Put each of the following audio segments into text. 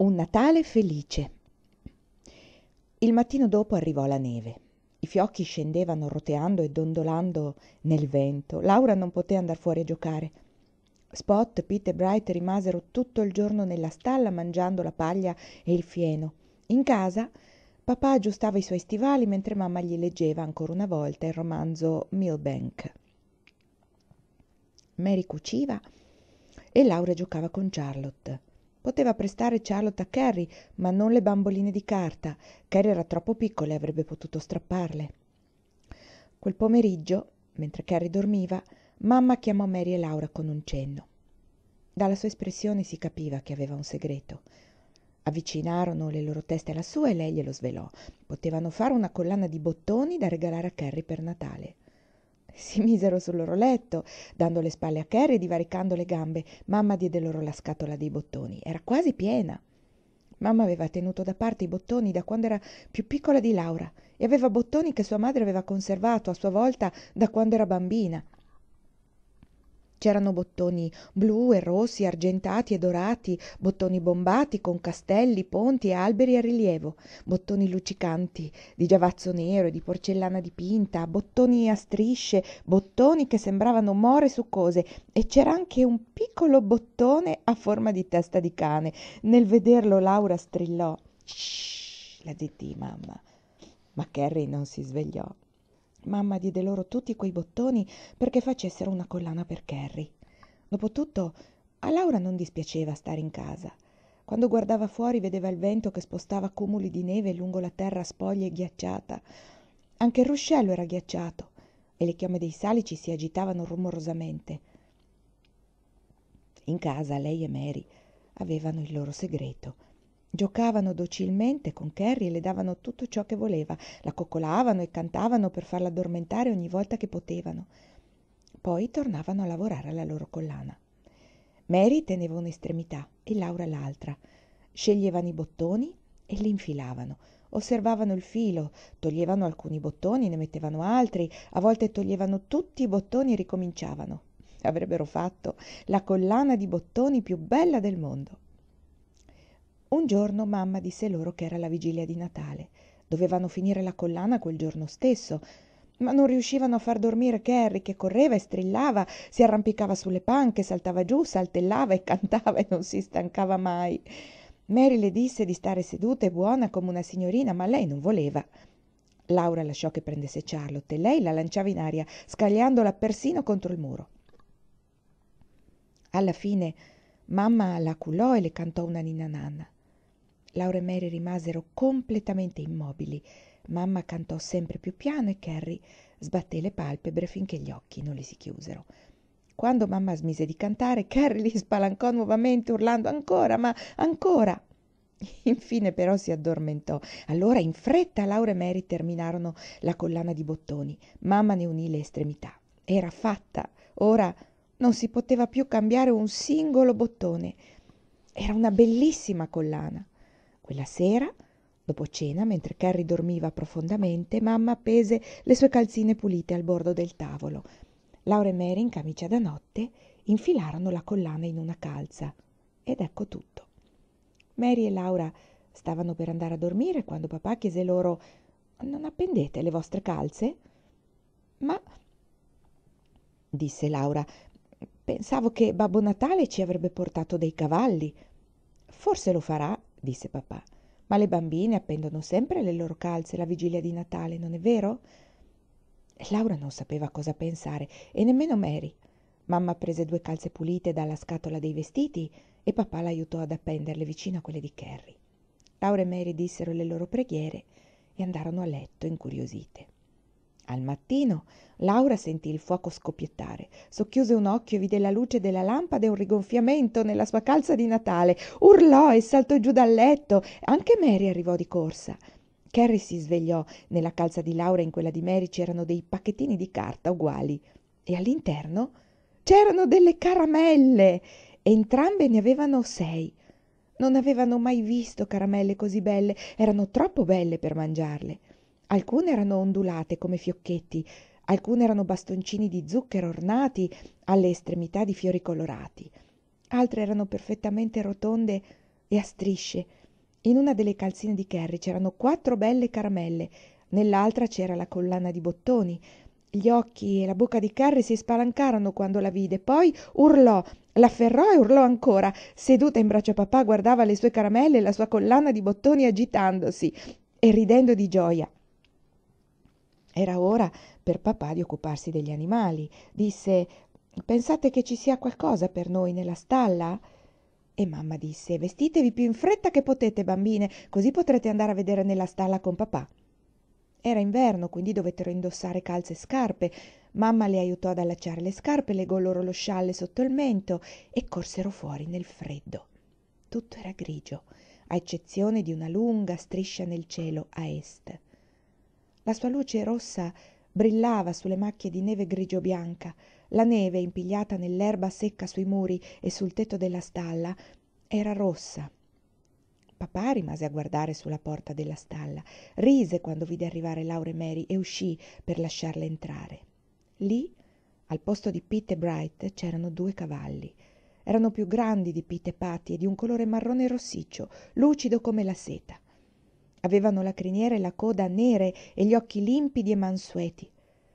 Un Natale felice. Il mattino dopo arrivò la neve. I fiocchi scendevano roteando e dondolando nel vento. Laura non poté andare fuori a giocare. Spot, Pete e Bright rimasero tutto il giorno nella stalla mangiando la paglia e il fieno. In casa papà aggiustava i suoi stivali mentre mamma gli leggeva ancora una volta il romanzo Milbank. Mary cuciva e Laura giocava con Charlotte poteva prestare charlotte a Carrie, ma non le bamboline di carta Carrie era troppo piccola e avrebbe potuto strapparle quel pomeriggio mentre Carrie dormiva mamma chiamò mary e laura con un cenno dalla sua espressione si capiva che aveva un segreto avvicinarono le loro teste alla sua e lei glielo svelò potevano fare una collana di bottoni da regalare a Carrie per natale si misero sul loro letto, dando le spalle a Carrie e divaricando le gambe. Mamma diede loro la scatola dei bottoni. Era quasi piena. Mamma aveva tenuto da parte i bottoni da quando era più piccola di Laura e aveva bottoni che sua madre aveva conservato a sua volta da quando era bambina c'erano bottoni blu e rossi argentati e dorati bottoni bombati con castelli ponti e alberi a rilievo bottoni luccicanti di giavazzo nero e di porcellana dipinta bottoni a strisce bottoni che sembravano more succose e c'era anche un piccolo bottone a forma di testa di cane nel vederlo Laura strillò shhh la zittì mamma ma Carrie non si svegliò Mamma diede loro tutti quei bottoni perché facessero una collana per Carrie. Dopotutto, a Laura non dispiaceva stare in casa. Quando guardava fuori vedeva il vento che spostava cumuli di neve lungo la terra spoglia e ghiacciata. Anche il ruscello era ghiacciato e le chiome dei salici si agitavano rumorosamente. In casa lei e Mary avevano il loro segreto giocavano docilmente con Carrie e le davano tutto ciò che voleva, la coccolavano e cantavano per farla addormentare ogni volta che potevano. Poi tornavano a lavorare alla loro collana. Mary teneva un'estremità e Laura l'altra. Sceglievano i bottoni e li infilavano. Osservavano il filo, toglievano alcuni bottoni, ne mettevano altri, a volte toglievano tutti i bottoni e ricominciavano. Avrebbero fatto la collana di bottoni più bella del mondo. Un giorno mamma disse loro che era la vigilia di Natale. Dovevano finire la collana quel giorno stesso, ma non riuscivano a far dormire Carrie che correva e strillava, si arrampicava sulle panche, saltava giù, saltellava e cantava e non si stancava mai. Mary le disse di stare seduta e buona come una signorina, ma lei non voleva. Laura lasciò che prendesse Charlotte e lei la lanciava in aria, scagliandola persino contro il muro. Alla fine mamma la cullò e le cantò una ninna nanna. Laura e Mary rimasero completamente immobili. Mamma cantò sempre più piano e Carrie sbatté le palpebre finché gli occhi non le si chiusero. Quando mamma smise di cantare, Carrie li spalancò nuovamente urlando ancora, ma ancora. Infine però si addormentò. Allora in fretta Laura e Mary terminarono la collana di bottoni. Mamma ne unì le estremità. Era fatta. Ora non si poteva più cambiare un singolo bottone. Era una bellissima collana quella sera dopo cena mentre Carrie dormiva profondamente mamma appese le sue calzine pulite al bordo del tavolo laura e mary in camicia da notte infilarono la collana in una calza ed ecco tutto mary e laura stavano per andare a dormire quando papà chiese loro non appendete le vostre calze ma disse laura pensavo che babbo natale ci avrebbe portato dei cavalli forse lo farà disse papà. Ma le bambine appendono sempre le loro calze la vigilia di Natale, non è vero? Laura non sapeva cosa pensare e nemmeno Mary. Mamma prese due calze pulite dalla scatola dei vestiti e papà l'aiutò ad appenderle vicino a quelle di Carrie. Laura e Mary dissero le loro preghiere e andarono a letto incuriosite. Al mattino Laura sentì il fuoco scoppiettare, socchiuse un occhio e vide la luce della lampada e un rigonfiamento nella sua calza di Natale. Urlò e saltò giù dal letto. Anche Mary arrivò di corsa. Carrie si svegliò. Nella calza di Laura e in quella di Mary c'erano dei pacchettini di carta uguali e all'interno c'erano delle caramelle. Entrambe ne avevano sei. Non avevano mai visto caramelle così belle, erano troppo belle per mangiarle alcune erano ondulate come fiocchetti alcune erano bastoncini di zucchero ornati alle estremità di fiori colorati altre erano perfettamente rotonde e a strisce in una delle calzine di kerry c'erano quattro belle caramelle nell'altra c'era la collana di bottoni gli occhi e la bocca di Carri si spalancarono quando la vide, poi urlò, l'afferrò e urlò ancora. Seduta in braccio a papà guardava le sue caramelle e la sua collana di bottoni agitandosi e ridendo di gioia. Era ora per papà di occuparsi degli animali. Disse Pensate che ci sia qualcosa per noi nella stalla? E mamma disse Vestitevi più in fretta che potete, bambine, così potrete andare a vedere nella stalla con papà. Era inverno, quindi dovettero indossare calze e scarpe. Mamma le aiutò ad allacciare le scarpe, legò loro lo scialle sotto il mento e corsero fuori nel freddo. Tutto era grigio, a eccezione di una lunga striscia nel cielo a est la sua luce rossa brillava sulle macchie di neve grigio-bianca la neve impigliata nell'erba secca sui muri e sul tetto della stalla era rossa papà rimase a guardare sulla porta della stalla rise quando vide arrivare Laura e Mary e uscì per lasciarle entrare lì al posto di Pete e Bright c'erano due cavalli erano più grandi di Pete e Patty e di un colore marrone rossiccio lucido come la seta Avevano la criniera e la coda nere e gli occhi limpidi e mansueti.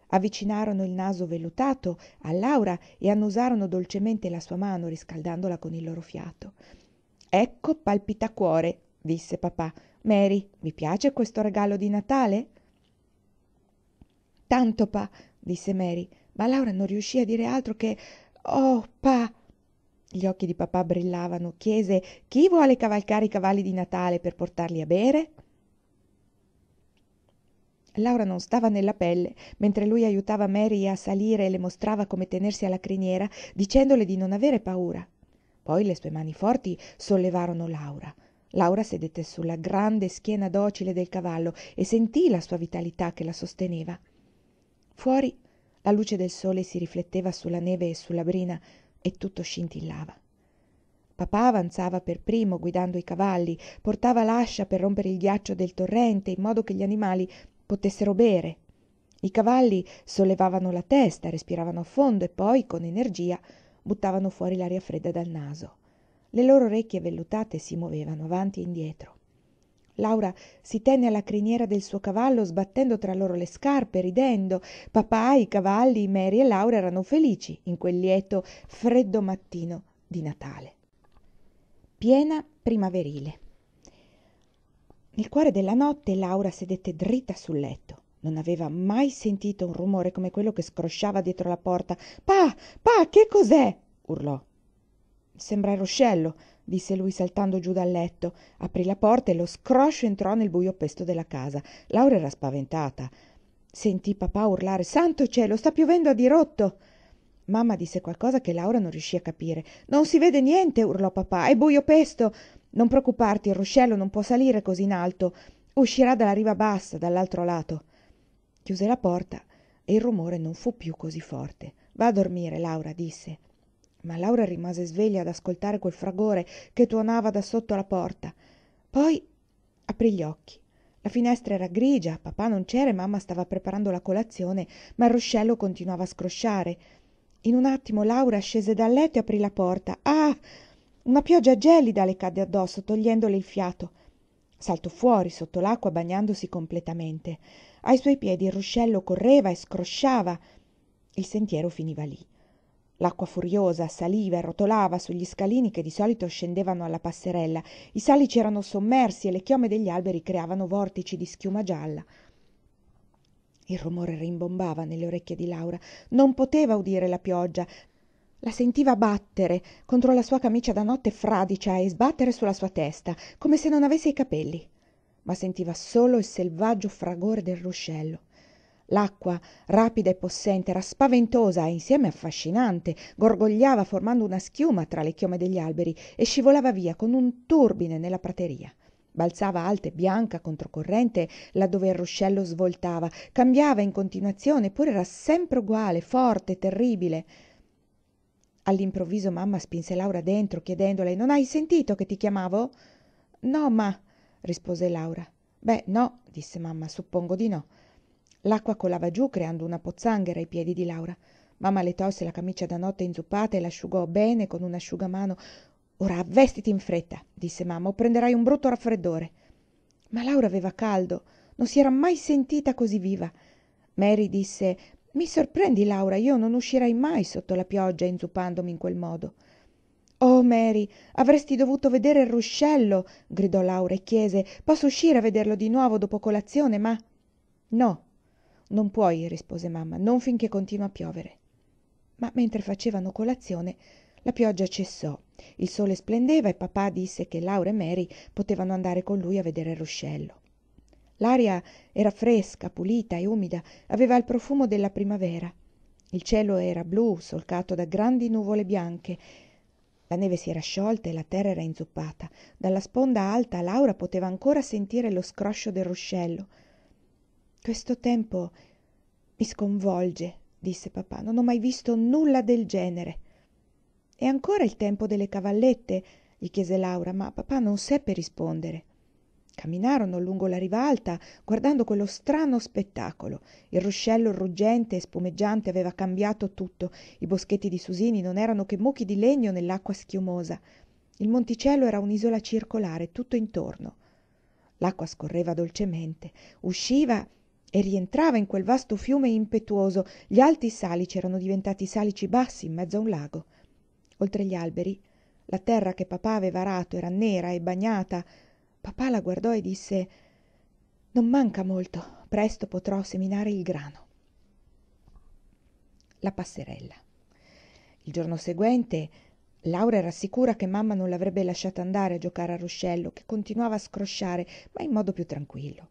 Avvicinarono il naso vellutato a Laura e annusarono dolcemente la sua mano riscaldandola con il loro fiato. Ecco palpitacuore, disse papà. Mary, vi piace questo regalo di Natale? Tanto, pa, disse Mary, ma Laura non riuscì a dire altro che Oh, pa! Gli occhi di papà brillavano. Chiese: Chi vuole cavalcare i cavalli di Natale per portarli a bere? Laura non stava nella pelle mentre lui aiutava Mary a salire e le mostrava come tenersi alla criniera, dicendole di non avere paura. Poi le sue mani forti sollevarono Laura. Laura sedette sulla grande schiena docile del cavallo e sentì la sua vitalità che la sosteneva. Fuori la luce del sole si rifletteva sulla neve e sulla brina e tutto scintillava. Papà avanzava per primo guidando i cavalli, portava l'ascia per rompere il ghiaccio del torrente in modo che gli animali potessero bere. I cavalli sollevavano la testa, respiravano a fondo e poi, con energia, buttavano fuori l'aria fredda dal naso. Le loro orecchie vellutate si muovevano avanti e indietro. Laura si tenne alla criniera del suo cavallo sbattendo tra loro le scarpe, ridendo. Papà, i cavalli, Mary e Laura erano felici in quel lieto, freddo mattino di Natale. Piena primaverile nel cuore della notte laura sedette dritta sul letto non aveva mai sentito un rumore come quello che scrosciava dietro la porta pa pa che cos'è urlò sembra il ruscello disse lui saltando giù dal letto Aprì la porta e lo scroscio entrò nel bujo pesto della casa laura era spaventata Sentì papà urlare santo cielo sta piovendo a dirotto mamma disse qualcosa che laura non riuscì a capire non si vede niente urlò papà è buio pesto non preoccuparti il ruscello non può salire così in alto uscirà dalla riva bassa dall'altro lato chiuse la porta e il rumore non fu più così forte va a dormire laura disse ma laura rimase sveglia ad ascoltare quel fragore che tuonava da sotto la porta poi aprì gli occhi la finestra era grigia papà non c'era e mamma stava preparando la colazione ma il ruscello continuava a scrosciare in un attimo laura scese dal letto e aprì la porta ah una pioggia gelida le cadde addosso togliendole il fiato saltò fuori sotto l'acqua bagnandosi completamente ai suoi piedi il ruscello correva e scrosciava il sentiero finiva lì. l'acqua furiosa saliva e rotolava sugli scalini che di solito scendevano alla passerella i salici erano sommersi e le chiome degli alberi creavano vortici di schiuma gialla il rumore rimbombava nelle orecchie di laura non poteva udire la pioggia la sentiva battere contro la sua camicia da notte fradicia e sbattere sulla sua testa come se non avesse i capelli ma sentiva solo il selvaggio fragore del ruscello l'acqua rapida e possente era spaventosa e insieme affascinante gorgogliava formando una schiuma tra le chiome degli alberi e scivolava via con un turbine nella prateria balzava alta e bianca controcorrente laddove il ruscello svoltava cambiava in continuazione eppure era sempre uguale forte terribile all'improvviso mamma spinse laura dentro chiedendole non hai sentito che ti chiamavo no ma rispose laura beh no disse mamma suppongo di no l'acqua colava giù, creando una pozzanghera ai piedi di laura mamma le tolse la camicia da notte inzuppata e l'asciugò bene con un asciugamano ora vestiti in fretta disse mamma o prenderai un brutto raffreddore ma laura aveva caldo non si era mai sentita così viva mary disse mi sorprendi laura io non uscirei mai sotto la pioggia inzuppandomi in quel modo oh mary avresti dovuto vedere il ruscello gridò laura e chiese posso uscire a vederlo di nuovo dopo colazione ma no non puoi rispose mamma non finché continua a piovere ma mentre facevano colazione la pioggia cessò il sole splendeva e papà disse che laura e mary potevano andare con lui a vedere il ruscello l'aria era fresca pulita e umida aveva il profumo della primavera il cielo era blu solcato da grandi nuvole bianche la neve si era sciolta e la terra era inzuppata dalla sponda alta laura poteva ancora sentire lo scroscio del ruscello questo tempo mi sconvolge disse papà non ho mai visto nulla del genere È ancora il tempo delle cavallette gli chiese laura ma papà non seppe rispondere camminarono lungo la riva alta guardando quello strano spettacolo il ruscello ruggente e spumeggiante aveva cambiato tutto i boschetti di susini non erano che mucchi di legno nell'acqua schiumosa il monticello era un'isola circolare tutto intorno l'acqua scorreva dolcemente usciva e rientrava in quel vasto fiume impetuoso gli alti salici erano diventati salici bassi in mezzo a un lago oltre gli alberi la terra che papà aveva arato era nera e bagnata papà la guardò e disse non manca molto presto potrò seminare il grano la passerella il giorno seguente Laura era sicura che mamma non l'avrebbe lasciata andare a giocare a ruscello, che continuava a scrosciare, ma in modo più tranquillo.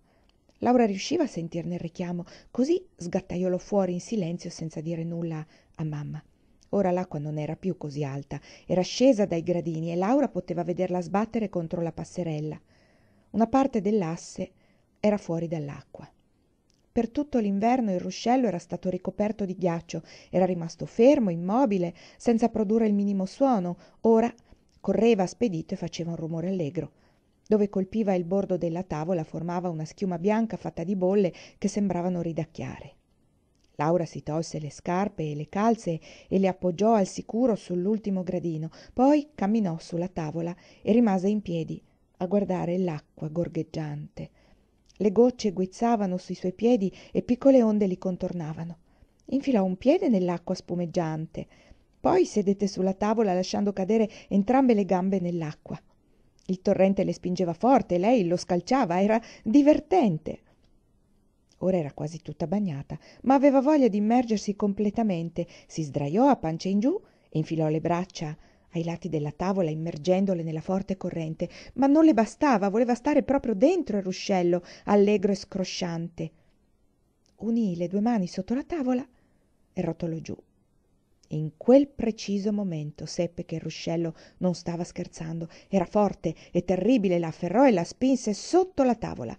Laura riusciva a sentirne il richiamo, così sgattaiolò fuori in silenzio senza dire nulla a mamma. Ora l'acqua non era più così alta, era scesa dai gradini e Laura poteva vederla sbattere contro la passerella una parte dell'asse era fuori dall'acqua per tutto l'inverno il ruscello era stato ricoperto di ghiaccio era rimasto fermo immobile senza produrre il minimo suono ora correva spedito e faceva un rumore allegro dove colpiva il bordo della tavola formava una schiuma bianca fatta di bolle che sembravano ridacchiare laura si tolse le scarpe e le calze e le appoggiò al sicuro sull'ultimo gradino poi camminò sulla tavola e rimase in piedi a guardare l'acqua gorgheggiante le gocce guizzavano sui suoi piedi e piccole onde li contornavano infilò un piede nell'acqua spumeggiante poi sedette sulla tavola lasciando cadere entrambe le gambe nell'acqua il torrente le spingeva forte lei lo scalciava era divertente ora era quasi tutta bagnata ma aveva voglia di immergersi completamente si sdrajò a pancia in giú infilò le braccia ai lati della tavola immergendole nella forte corrente ma non le bastava voleva stare proprio dentro il ruscello allegro e scrosciante unì le due mani sotto la tavola e rotolò giú in quel preciso momento seppe che il ruscello non stava scherzando era forte e terribile la afferrò e la spinse sotto la tavola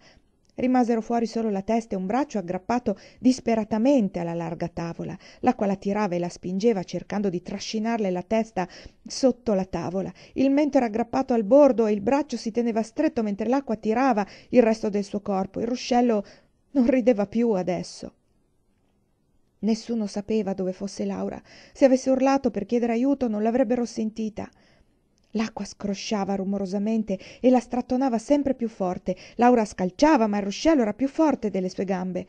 rimasero fuori solo la testa e un braccio aggrappato disperatamente alla larga tavola L'acqua la tirava e la spingeva cercando di trascinarle la testa sotto la tavola il mento era aggrappato al bordo e il braccio si teneva stretto mentre l'acqua tirava il resto del suo corpo il ruscello non rideva piú adesso nessuno sapeva dove fosse laura se avesse urlato per chiedere ajuto non l'avrebbero sentita l'acqua scrosciava rumorosamente e la strattonava sempre piú forte laura scalciava ma il ruscello era piú forte delle sue gambe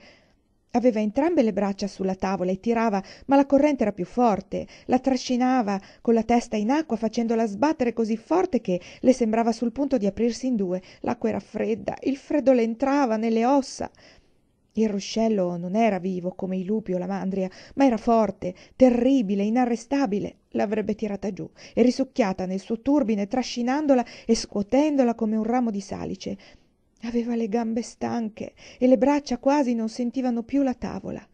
aveva entrambe le braccia sulla tavola e tirava ma la corrente era piú forte la trascinava con la testa in acqua facendola sbattere così forte che le sembrava sul punto di aprirsi in due l'acqua era fredda il freddo le entrava nelle ossa il ruscello non era vivo come i lupi o la mandria ma era forte terribile inarrestabile l'avrebbe tirata giù e risucchiata nel suo turbine trascinandola e scuotendola come un ramo di salice aveva le gambe stanche e le braccia quasi non sentivano più la tavola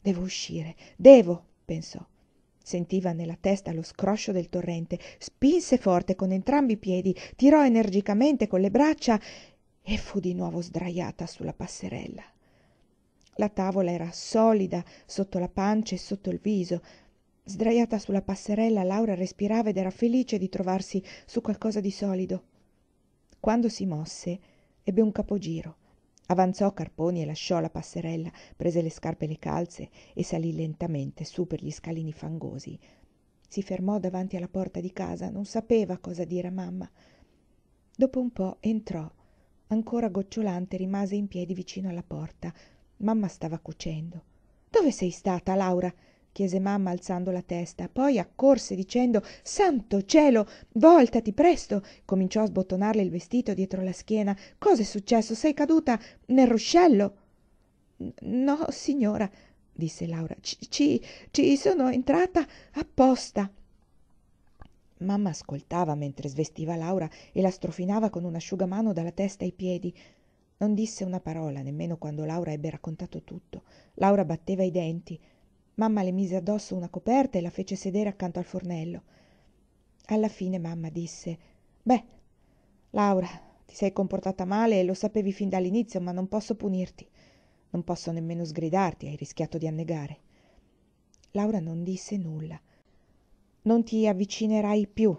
devo uscire devo pensò sentiva nella testa lo scroscio del torrente spinse forte con entrambi i piedi tirò energicamente con le braccia e fu di nuovo sdraiata sulla passerella la tavola era solida sotto la pancia e sotto il viso sdrajata sulla passerella laura respirava ed era felice di trovarsi su qualcosa di solido quando si mosse ebbe un capogiro avanzò carponi e lasciò la passerella prese le scarpe e le calze e salì lentamente su per gli scalini fangosi si fermò davanti alla porta di casa non sapeva cosa dire a mamma dopo un po entrò ancora gocciolante rimase in piedi vicino alla porta mamma stava cucendo dove sei stata laura chiese mamma alzando la testa poi accorse dicendo santo cielo vòltati presto cominciò a sbottonarle il vestito dietro la schiena Cosa è successo sei caduta nel ruscello no signora disse laura ci ci sono entrata apposta mamma ascoltava mentre svestiva laura e la strofinava con un asciugamano dalla testa ai piedi non disse una parola nemmeno quando laura ebbe raccontato tutto laura batteva i denti mamma le mise addosso una coperta e la fece sedere accanto al fornello alla fine mamma disse beh laura ti sei comportata male e lo sapevi fin dall'inizio ma non posso punirti non posso nemmeno sgridarti hai rischiato di annegare laura non disse nulla non ti avvicinerai più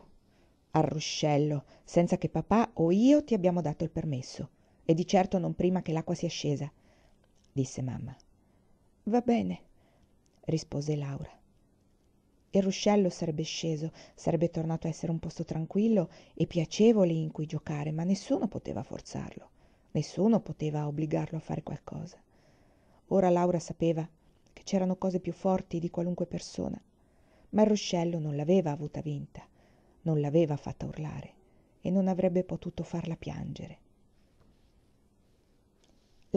al ruscello senza che papà o io ti abbiamo dato il permesso e di certo non prima che l'acqua sia scesa disse mamma va bene rispose laura il ruscello sarebbe sceso sarebbe tornato a essere un posto tranquillo e piacevole in cui giocare ma nessuno poteva forzarlo nessuno poteva obbligarlo a fare qualcosa ora laura sapeva che c'erano cose più forti di qualunque persona ma il ruscello non l'aveva avuta vinta non l'aveva fatta urlare e non avrebbe potuto farla piangere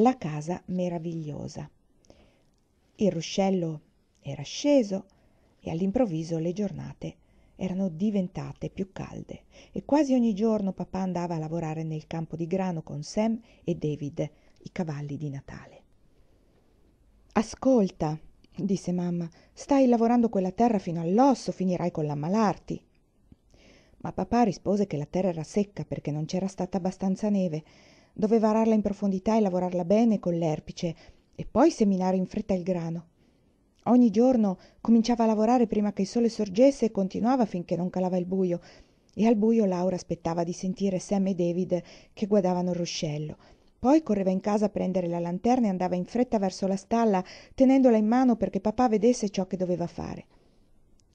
la casa meravigliosa. Il ruscello era sceso e all'improvviso le giornate erano diventate più calde e quasi ogni giorno papà andava a lavorare nel campo di grano con Sam e David, i cavalli di Natale. Ascolta, disse mamma, stai lavorando quella terra fino all'osso, finirai con l'ammalarti. Ma papà rispose che la terra era secca perché non c'era stata abbastanza neve doveva ararla in profondità e lavorarla bene con l'erpice e poi seminare in fretta il grano. Ogni giorno cominciava a lavorare prima che il sole sorgesse e continuava finché non calava il buio, e al buio Laura aspettava di sentire Sam e David che guardavano il ruscello. Poi correva in casa a prendere la lanterna e andava in fretta verso la stalla, tenendola in mano perché papà vedesse ciò che doveva fare.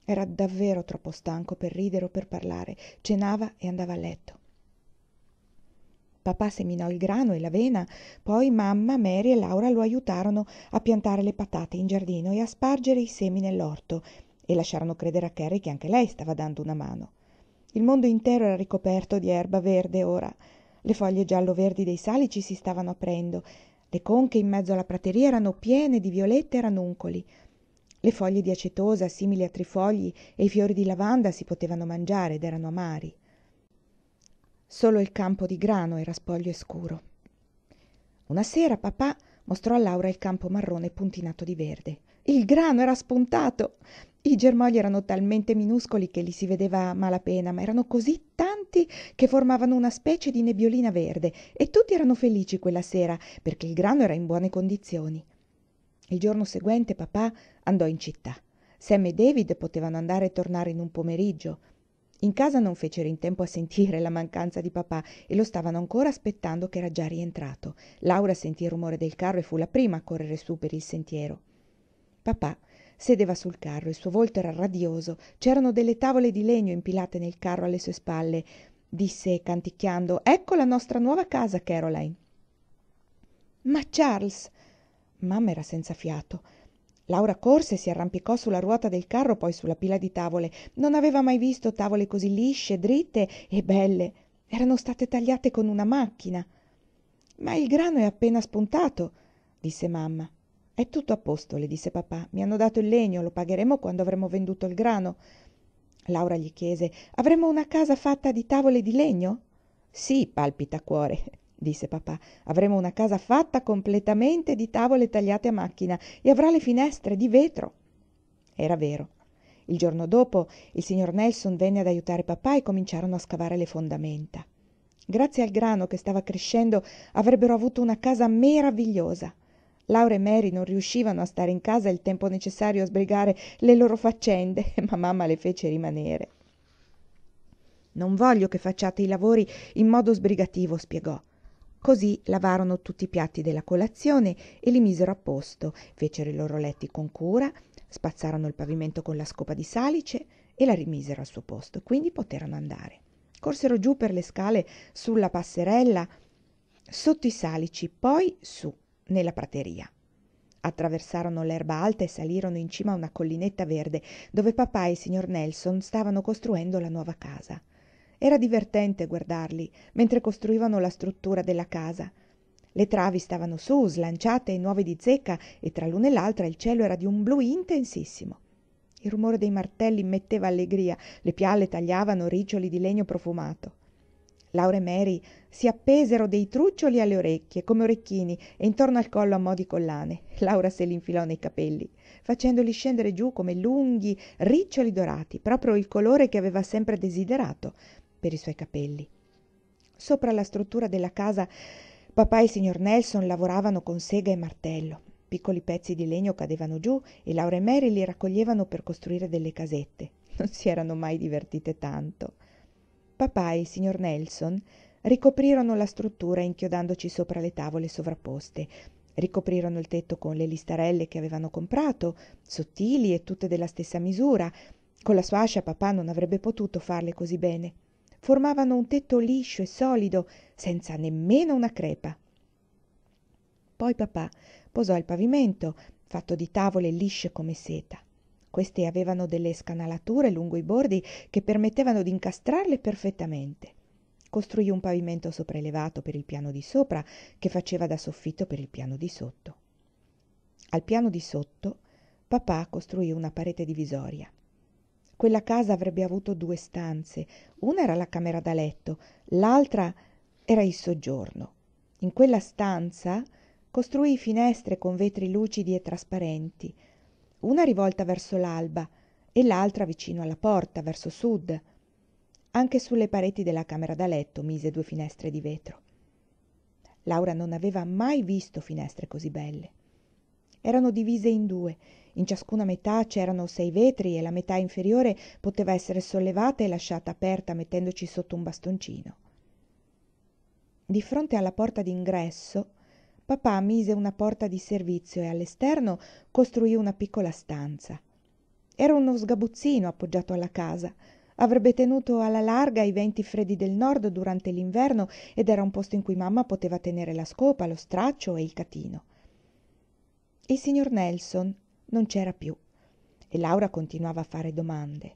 Era davvero troppo stanco per ridere o per parlare, cenava e andava a letto. Papà seminò il grano e l'avena, poi mamma, Mary e Laura lo aiutarono a piantare le patate in giardino e a spargere i semi nell'orto e lasciarono credere a Carrie che anche lei stava dando una mano. Il mondo intero era ricoperto di erba verde ora. Le foglie giallo-verdi dei salici si stavano aprendo. Le conche in mezzo alla prateria erano piene di violette e ranuncoli. Le foglie di acetosa, simili a trifogli, e i fiori di lavanda si potevano mangiare ed erano amari solo il campo di grano era spoglio e scuro una sera papà mostrò a laura il campo marrone puntinato di verde il grano era spuntato i germogli erano talmente minuscoli che li si vedeva a malapena ma erano così tanti che formavano una specie di nebbiolina verde e tutti erano felici quella sera perché il grano era in buone condizioni il giorno seguente papà andò in città sam e david potevano andare e tornare in un pomeriggio in casa non fecero in tempo a sentire la mancanza di papà e lo stavano ancora aspettando ch'era già rientrato laura sentì il rumore del carro e fu la prima a correre su per il sentiero papà sedeva sul carro il suo volto era radioso c'erano delle tavole di legno impilate nel carro alle sue spalle disse canticchiando ecco la nostra nuova casa caroline ma charles mamma era senza fiato laura corse e si arrampicò sulla ruota del carro poi sulla pila di tavole non aveva mai visto tavole cosí lisce dritte e belle erano state tagliate con una macchina ma il grano è appena spuntato disse mamma è tutto a posto le disse papà i hanno dato il legno lo pagheremo quando avremo venduto il grano laura gli chiese avremo una casa fatta di tavole di legno Sì, sí cuore disse papà, avremo una casa fatta completamente di tavole tagliate a macchina e avrà le finestre di vetro. Era vero. Il giorno dopo il signor Nelson venne ad aiutare papà e cominciarono a scavare le fondamenta. Grazie al grano che stava crescendo avrebbero avuto una casa meravigliosa. Laura e Mary non riuscivano a stare in casa il tempo necessario a sbrigare le loro faccende, ma mamma le fece rimanere. Non voglio che facciate i lavori in modo sbrigativo, spiegò così lavarono tutti i piatti della colazione e li misero a posto fecero i loro letti con cura spazzarono il pavimento con la scopa di salice e la rimisero al suo posto quindi poterono andare corsero giù per le scale sulla passerella sotto i salici poi su nella prateria attraversarono l'erba alta e salirono in cima a una collinetta verde dove papà e il signor nelson stavano costruendo la nuova casa era divertente guardarli mentre costruivano la struttura della casa le travi stavano su, slanciate e nuove di zecca e tra l'una e l'altra il cielo era di un blu intensissimo il rumore dei martelli metteva allegria le pialle tagliavano riccioli di legno profumato laura e mary si appesero dei truccioli alle orecchie come orecchini e intorno al collo a mo di collane laura se li infilò nei capelli facendoli scendere giù come lunghi riccioli dorati proprio il colore che aveva sempre desiderato per i suoi capelli. Sopra la struttura della casa papà e il signor Nelson lavoravano con sega e martello. Piccoli pezzi di legno cadevano giù e Laura e Mary li raccoglievano per costruire delle casette. Non si erano mai divertite tanto. Papà e il signor Nelson ricoprirono la struttura inchiodandoci sopra le tavole sovrapposte. Ricoprirono il tetto con le listarelle che avevano comprato, sottili e tutte della stessa misura. Con la sua ascia papà non avrebbe potuto farle così bene formavano un tetto liscio e solido senza nemmeno una crepa poi papà posò il pavimento fatto di tavole lisce come seta queste avevano delle scanalature lungo i bordi che permettevano di incastrarle perfettamente costruì un pavimento sopraelevato per il piano di sopra che faceva da soffitto per il piano di sotto al piano di sotto papà costruì una parete divisoria quella casa avrebbe avuto due stanze una era la camera da letto l'altra era il soggiorno in quella stanza costruí finestre con vetri lucidi e trasparenti una rivolta verso l'alba e l'altra vicino alla porta verso sud anche sulle pareti della camera da letto mise due finestre di vetro laura non aveva mai visto finestre così belle erano divise in due in ciascuna metà c'erano sei vetri e la metà inferiore poteva essere sollevata e lasciata aperta mettendoci sotto un bastoncino di fronte alla porta d'ingresso papà mise una porta di servizio e all'esterno costruì una piccola stanza era uno sgabuzzino appoggiato alla casa avrebbe tenuto alla larga i venti freddi del nord durante l'inverno ed era un posto in cui mamma poteva tenere la scopa, lo straccio e il catino. Il signor Nelson non c'era più. e laura continuava a fare domande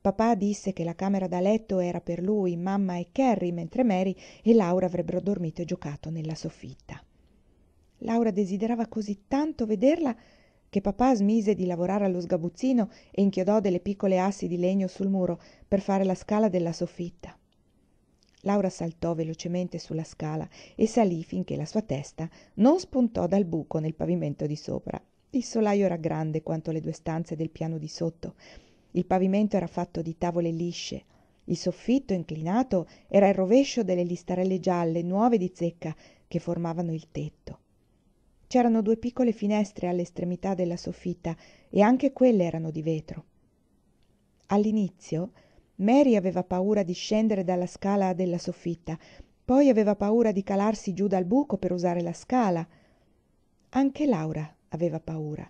papà disse che la camera da letto era per lui mamma e carrie mentre mary e laura avrebbero dormito e giocato nella soffitta laura desiderava così tanto vederla che papà smise di lavorare allo sgabuzzino e inchiodò delle piccole assi di legno sul muro per fare la scala della soffitta laura saltò velocemente sulla scala e salì finché la sua testa non spuntò dal buco nel pavimento di sopra il solajo era grande quanto le due stanze del piano di sotto il pavimento era fatto di tavole lisce il soffitto inclinato era il rovescio delle listarelle gialle nuove di zecca che formavano il tetto c'erano due piccole finestre all'estremità della soffitta e anche quelle erano di vetro all'inizio mary aveva paura di scendere dalla scala della soffitta poi aveva paura di calarsi giú dal buco per usare la scala anche laura aveva paura,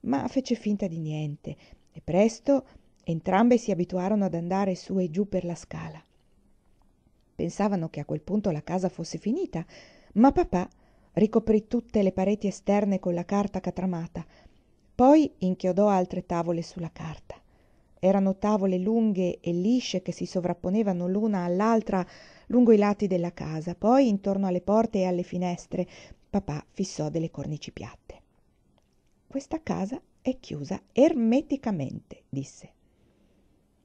ma fece finta di niente e presto entrambe si abituarono ad andare su e giù per la scala. Pensavano che a quel punto la casa fosse finita, ma papà ricoprì tutte le pareti esterne con la carta catramata, poi inchiodò altre tavole sulla carta. Erano tavole lunghe e lisce che si sovrapponevano l'una all'altra lungo i lati della casa, poi intorno alle porte e alle finestre papà fissò delle cornici piatte questa casa è chiusa ermeticamente, disse.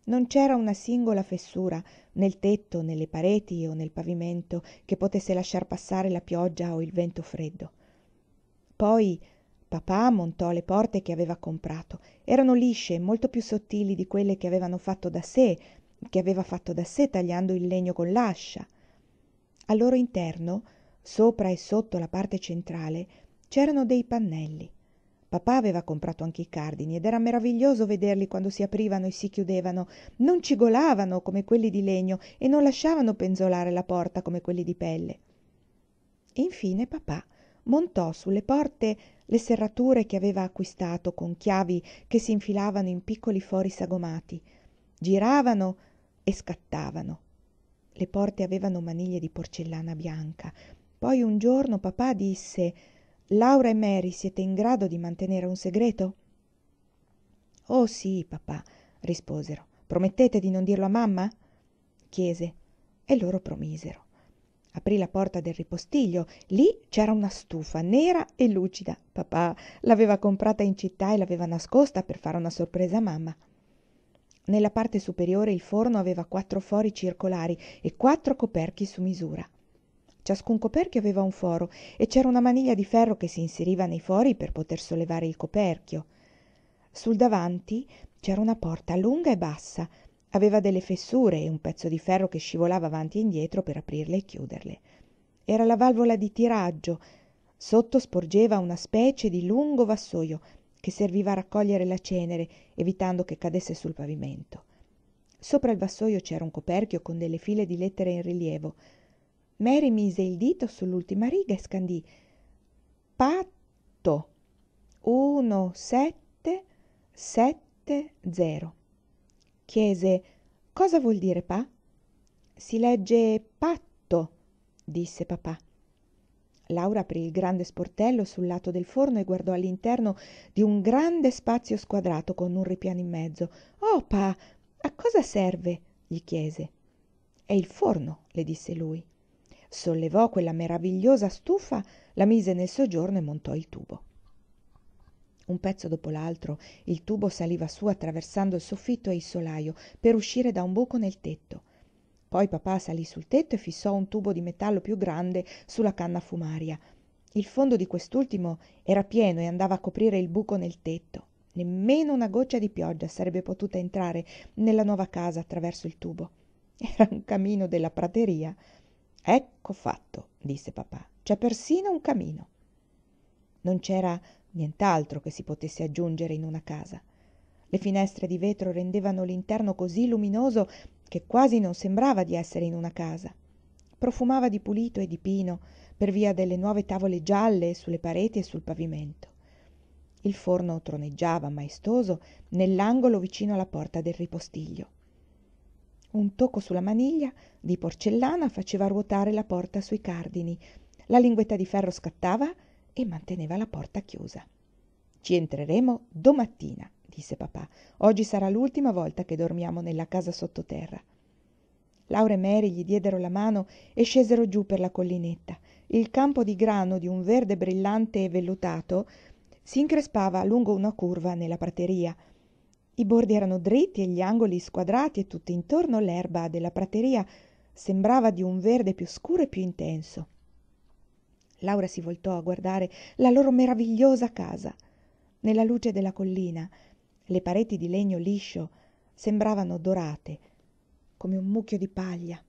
Non c'era una singola fessura nel tetto, nelle pareti o nel pavimento che potesse lasciar passare la pioggia o il vento freddo. Poi papà montò le porte che aveva comprato. Erano lisce, molto più sottili di quelle che avevano fatto da sé, che aveva fatto da sé tagliando il legno con l'ascia. Al loro interno, sopra e sotto la parte centrale, c'erano dei pannelli papà aveva comprato anche i cardini ed era meraviglioso vederli quando si aprivano e si chiudevano non cigolavano come quelli di legno e non lasciavano penzolare la porta come quelli di pelle e infine papà montò sulle porte le serrature che aveva acquistato con chiavi che si infilavano in piccoli fori sagomati giravano e scattavano le porte avevano maniglie di porcellana bianca poi un giorno papà disse laura e mary siete in grado di mantenere un segreto oh sì, papà risposero promettete di non dirlo a mamma chiese e loro promisero Aprì la porta del ripostiglio Lì c'era una stufa nera e lucida papà l'aveva comprata in città e l'aveva nascosta per fare una sorpresa a mamma nella parte superiore il forno aveva quattro fori circolari e quattro coperchi su misura ciascun coperchio aveva un foro e c'era una maniglia di ferro che si inseriva nei fori per poter sollevare il coperchio sul davanti c'era una porta lunga e bassa aveva delle fessure e un pezzo di ferro che scivolava avanti e indietro per aprirle e chiuderle era la valvola di tiraggio sotto sporgeva una specie di lungo vassoio che serviva a raccogliere la cenere evitando che cadesse sul pavimento sopra il vassoio c'era un coperchio con delle file di lettere in rilievo mary mise il dito sull'ultima riga e scandì patto uno sette sette zero chiese cosa vuol dire pa si legge patto disse papà laura aprì il grande sportello sul lato del forno e guardò all'interno di un grande spazio squadrato con un ripiano in mezzo oh pa a cosa serve gli chiese è il forno le disse lui sollevò quella meravigliosa stufa la mise nel soggiorno e montò il tubo un pezzo dopo l'altro il tubo saliva su attraversando il soffitto e il solajo per uscire da un buco nel tetto poi papà salì sul tetto e fissò un tubo di metallo più grande su la canna fumaria il fondo di quest'ultimo era pieno e andava a coprire il buco nel tetto nemmeno una goccia di pioggia sarebbe potuta entrare nella nuova casa attraverso il tubo era un camino della prateria ecco fatto disse papà c'è persino un camino non c'era nient'altro che si potesse aggiungere in una casa le finestre di vetro rendevano l'interno così luminoso che quasi non sembrava di essere in una casa profumava di pulito e di pino per via delle nuove tavole gialle sulle pareti e sul pavimento il forno troneggiava maestoso nell'angolo vicino alla porta del ripostiglio un tocco sulla maniglia di porcellana faceva ruotare la porta sui cardini la linguetta di ferro scattava e manteneva la porta chiusa ci entreremo domattina disse papà oggi sarà l'ultima volta che dormiamo nella casa sottoterra Laura e Mary gli diedero la mano e scesero giù per la collinetta il campo di grano di un verde brillante e vellutato si increspava lungo una curva nella prateria i bordi erano dritti e gli angoli squadrati e tutt'intorno l'erba della prateria sembrava di un verde più scuro e più intenso laura si voltò a guardare la loro meravigliosa casa nella luce della collina le pareti di legno liscio sembravano dorate come un mucchio di paglia